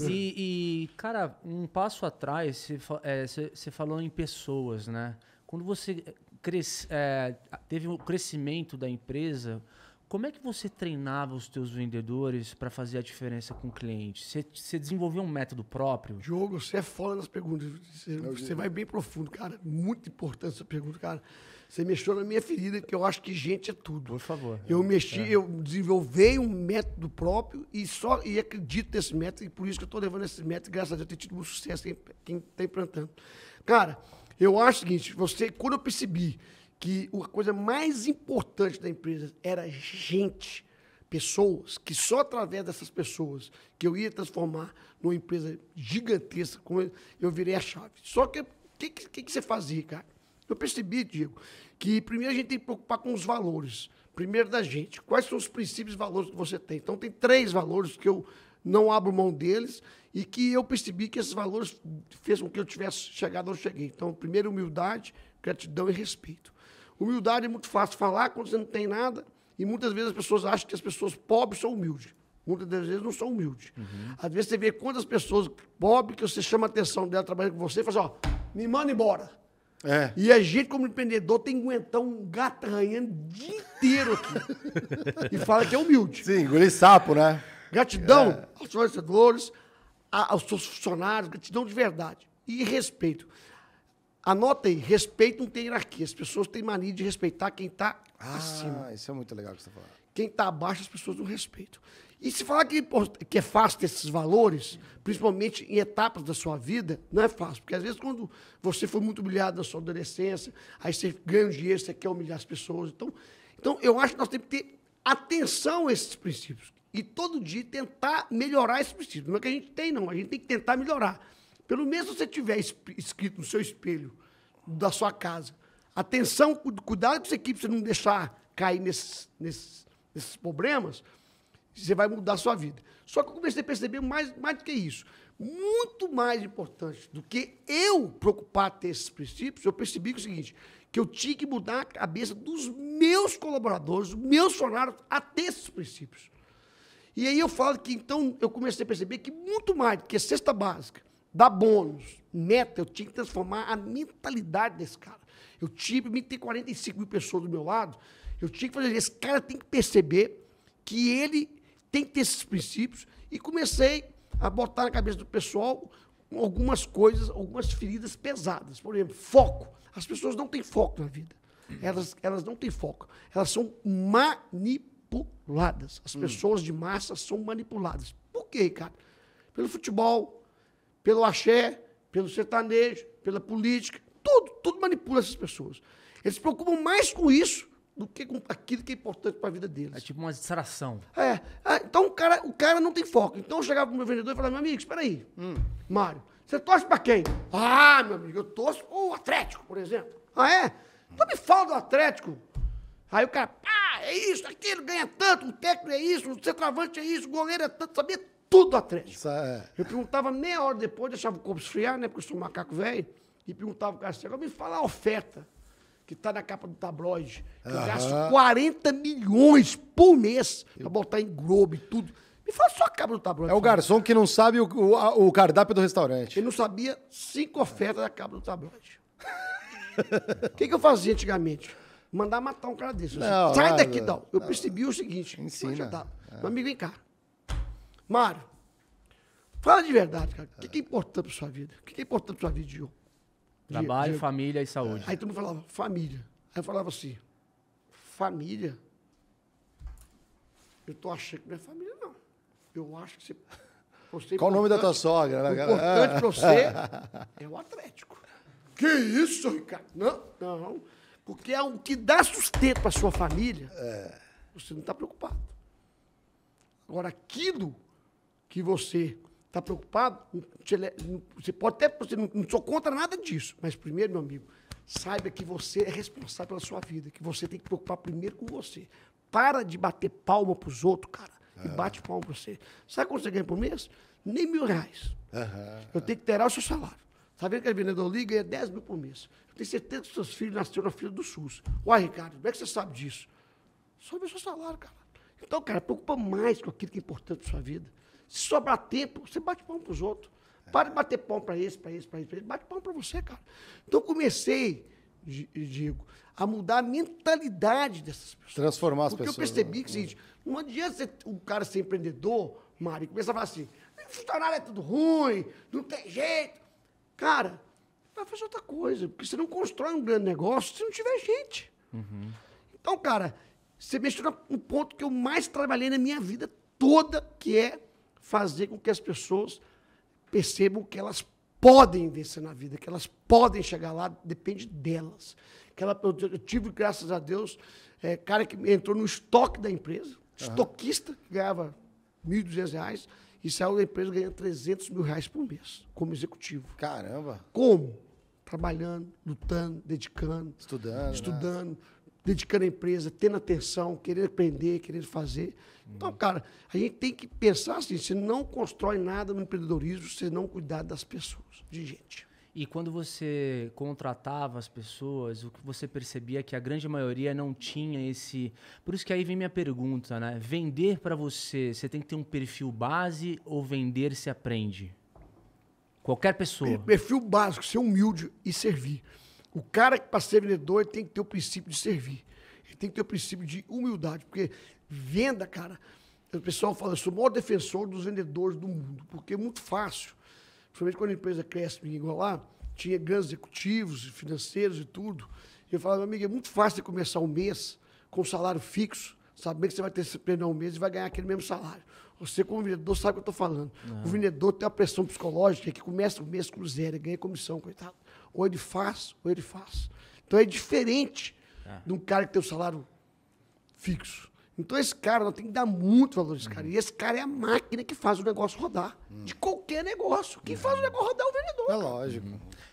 É. E, e, cara, um passo atrás, você, é, falou em pessoas, né? Quando você cresce, é, teve o um crescimento da empresa, como é que você treinava os teus vendedores para fazer a diferença com o cliente? Você, desenvolveu um método próprio? Diogo, você é foda nas perguntas. Você, vai bem profundo, cara. Muito importante essa pergunta, cara. Você mexeu na minha ferida, que eu acho que gente é tudo. Por favor. Eu é. mexi, é. eu desenvolvi um método próprio e só e acredito nesse método, e por isso que eu estou levando esse método, graças a Deus, eu tenho tido muito sucesso quem está implantando. Cara, eu acho o seguinte, você, quando eu percebi que a coisa mais importante da empresa era gente, pessoas, que só através dessas pessoas que eu ia transformar numa empresa gigantesca, como eu, virei a chave. Só que o que, que, que, você fazia, cara? Eu percebi, Diego, que primeiro a gente tem que preocupar com os valores. Primeiro da gente. Quais são os princípios e valores que você tem? Então, tem três valores que eu não abro mão deles e que eu percebi que esses valores fez com que eu tivesse chegado onde eu cheguei. Então, primeiro, humildade, gratidão e respeito. Humildade é muito fácil falar quando você não tem nada. E muitas vezes as pessoas acham que as pessoas pobres são humildes. Muitas das vezes não são humildes. Uhum. Às vezes você vê quantas pessoas pobres que você chama a atenção dela trabalhando com você e fala assim, ó, me manda embora. É. E a gente, como empreendedor, tem que aguentar um gato arranhando o dia inteiro aqui. e fala que é humilde. Sim, engolir sapo, né? Gratidão é. aos fornecedores, aos seus funcionários, gratidão de verdade. E respeito. Anotem, respeito não tem hierarquia. As pessoas têm mania de respeitar quem está ah, acima. Isso é muito legal que você tá falando. Quem está abaixo, as pessoas não respeitam. E se falar que, que é fácil ter esses valores, principalmente em etapas da sua vida, não é fácil. Porque às vezes, quando você foi muito humilhado na sua adolescência, aí você ganha um dinheiro, você quer humilhar as pessoas. Então, então eu acho que nós temos que ter atenção a esses princípios. E todo dia tentar melhorar esses princípios. Não é que a gente tem, não. A gente tem que tentar melhorar. Pelo menos se você tiver escrito no seu espelho da sua casa, atenção, cuidado com essa equipe, você não deixar cair nesses, nesses, nesses problemas, você vai mudar a sua vida. Só que eu comecei a perceber mais, mais do que isso. Muito mais importante do que eu preocupar ter esses princípios, eu percebi que é o seguinte, que eu tinha que mudar a cabeça dos meus colaboradores, dos meus funcionários, a ter esses princípios. E aí eu falo que, então, eu comecei a perceber que muito mais do que cesta básica, dar bônus, meta, eu tinha que transformar a mentalidade desse cara. Eu tive, ter 45 mil pessoas do meu lado, eu tinha que fazer. Esse cara tem que perceber que ele tem que ter esses princípios. E comecei a botar na cabeça do pessoal algumas coisas, algumas feridas pesadas. Por exemplo, foco. As pessoas não têm foco na vida. Elas, elas não têm foco. Elas são manipuladas. As hum. pessoas de massa são manipuladas. Por quê, cara? Pelo futebol, pelo axé, pelo sertanejo, pela política, tudo, tudo manipula essas pessoas. Eles se preocupam mais com isso do que com aquilo que é importante para a vida deles. É tipo uma distração. É, é. Então o cara, o cara não tem foco. Então eu chegava pro meu vendedor e falava, meu amigo, espera aí, hum. Mário, você torce para quem? Ah, meu amigo, eu torço o Atlético, por exemplo. Ah, é? Então me fala do Atlético. Aí o cara, pá, ah, é isso, aquilo ganha tanto, o técnico é isso, o centroavante é isso, o goleiro é tanto, sabia tudo atrás. É... Eu perguntava meia hora depois, deixava o corpo esfriar, né? Porque eu sou um macaco velho, e perguntava o garçom, me fala a oferta que tá na capa do tabloide, que uhum. eu gasto 40 milhões por mês para botar em Globo e tudo. Me fala só a capa do tabloide. É o garçom que não sabe o, o, o cardápio do restaurante. Ele não sabia cinco ofertas da capa do tabloide. O que, que eu fazia antigamente? Mandar matar um cara desse. Não, Sai daqui, não. Eu percebi não, o seguinte. Ensina. Tá. É. Meu amigo, vem cá. Mário, fala de verdade, cara. O que, que é importante pra sua vida? O que, que é importante pra sua vida, Diogo? Trabalho, família e saúde. Aí todo mundo falava, família. Aí eu falava assim, família? Eu tô achando que não é família, não. Eu acho que você. você Qual o nome da tua sogra, né, O importante para pra você é o Atlético. Que isso, Ricardo? Não, não. Porque é o que dá sustento pra sua família. É. Você não tá preocupado. Agora, aquilo que você está preocupado, você pode até, você não, não sou contra nada disso, mas primeiro, meu amigo, saiba que você é responsável pela sua vida, que você tem que preocupar primeiro com você. Para de bater palma para os outros, cara, é. e ah. bate palma para você. Sabe quanto você ganha por mês? Nem mil reais. Uhum. Eu tenho que ter o seu salário. Está vendo que a Vendedor Liga ganha 10 mil por mês. Eu tenho certeza que seus filhos nasceram na fila do SUS. Uai, Ricardo, como é que você sabe disso? Só vê seu salário, cara. Então, cara, preocupa mais com aquilo que é importante na sua vida. Se sobrar tempo, você bate pão para os outros. Para de bater pão para esse, para esse, para esse, esse. Bate pão para você, cara. Então eu comecei, digo, a mudar a mentalidade dessas pessoas. Transformar as Porque pessoas. Porque eu percebi né? que seguinte, não adianta o cara ser empreendedor, Mário, começa a falar assim, funcionário é tudo ruim, não tem jeito. Cara, vai fazer outra coisa. Porque você não constrói um grande negócio se não tiver gente. Uhum. Então, cara, você mexeu no ponto que eu mais trabalhei na minha vida toda, que é fazer com que as pessoas percebam que elas podem vencer na vida, que elas podem chegar lá, depende delas. Que ela, eu tive, graças a Deus, é, cara que entrou no estoque da empresa, uhum. estoquista, que ganhava R$ reais e saiu da empresa ganhando 300 mil reais por mês, como executivo. Caramba! Como? Trabalhando, lutando, dedicando. Estudando. Né? Estudando. Né? dedicando à empresa, tendo atenção, querendo aprender, querendo fazer. Então, uhum. Então, cara, a gente tem que pensar assim: você não constrói nada no empreendedorismo se não cuidar das pessoas, de gente. E quando você contratava as pessoas, o que você percebia é que a grande maioria não tinha esse. Por isso que aí vem minha pergunta, né? Vender para você, você tem que ter um perfil base ou vender se aprende? Qualquer pessoa. Perfil básico, ser humilde e servir. O cara que para ser vendedor tem que ter o princípio de servir. Ele tem que ter o princípio de humildade, porque venda, cara. O pessoal fala, eu sou o maior defensor dos vendedores do mundo, porque é muito fácil. Principalmente quando a empresa cresce, me lá, tinha grandes executivos, financeiros e tudo. Eu falava, amigo, é muito fácil você começar um mês com salário fixo, sabendo que você vai ter esse pleno um mês e vai ganhar aquele mesmo salário. Você, como vendedor, sabe o que eu estou falando. Não. É. O vendedor tem uma pressão psicológica que começa o mês com zero, ganha comissão, coitado ou ele é faz, ou ele é faz. Então é diferente ah. de um cara que tem o um salário fixo. Então esse cara, nós tem que dar muito valor a esse cara. Uhum. E esse cara é a máquina que faz o negócio rodar. Uhum. De qualquer negócio. Quem uhum. faz o uhum. negócio rodar é o vendedor. É cara. lógico. Uhum.